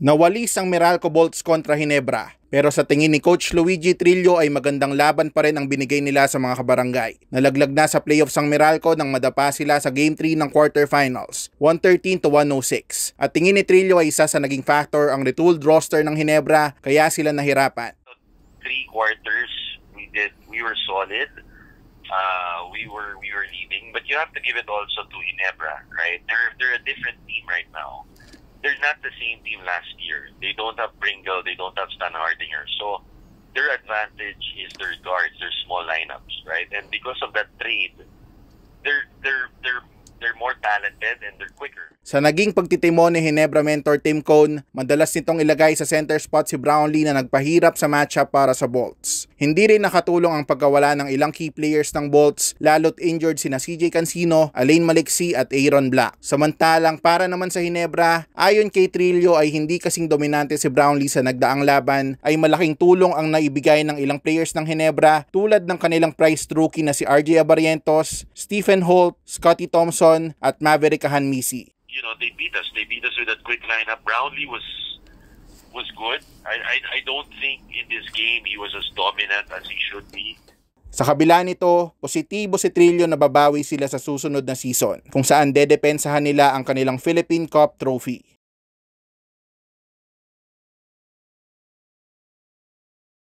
Nawalis ang Meralco Bolts kontra Hinebra. Pero sa tingin ni Coach Luigi Trillo ay magandang laban pa rin ang binigay nila sa mga kabarangay. Nalaglag na sa playoffs ang Meralco nang madapa sila sa Game 3 ng quarterfinals, 113 to 106. At tingin ni Trillo ay isa sa naging factor ang retooled roster ng Hinebra kaya sila nahirapan. So, three quarters, we did, we were solid. Uh, we were we were leading. but you have to give it also to Hinebra, right? They're they're a different team right now they're not the same team last year. They don't have Pringle, they don't have Stan Hardinger. So their advantage is their guards, their small lineups, right? And because of that trade, they're they're they're they're more talented and they're quicker. Sa naging pagtitimo ni Hinebra mentor Tim Cohn, madalas nitong ilagay sa center spot si Brownlee na nagpahirap sa matchup para sa Bolts. Hindi rin nakatulong ang pagkawala ng ilang key players ng Bolts, lalo't injured sina CJ Cancino, Alain Maliksi at Aaron Black. Samantalang para naman sa Hinebra, ayon kay Trillo ay hindi kasing dominante si Brownlee sa nagdaang laban, ay malaking tulong ang naibigay ng ilang players ng Hinebra tulad ng kanilang prize rookie na si RJ Abarientos, Stephen Holt, Scotty Thompson at Maverick Hanmisi you know they beat us. They beat us with that quick lineup. Brownlee was was good. I, I I don't think in this game he was as dominant as he should be. Sa kabila nito, positibo si Trillo na babawi sila sa susunod na season kung saan dedepensahan nila ang kanilang Philippine Cup trophy.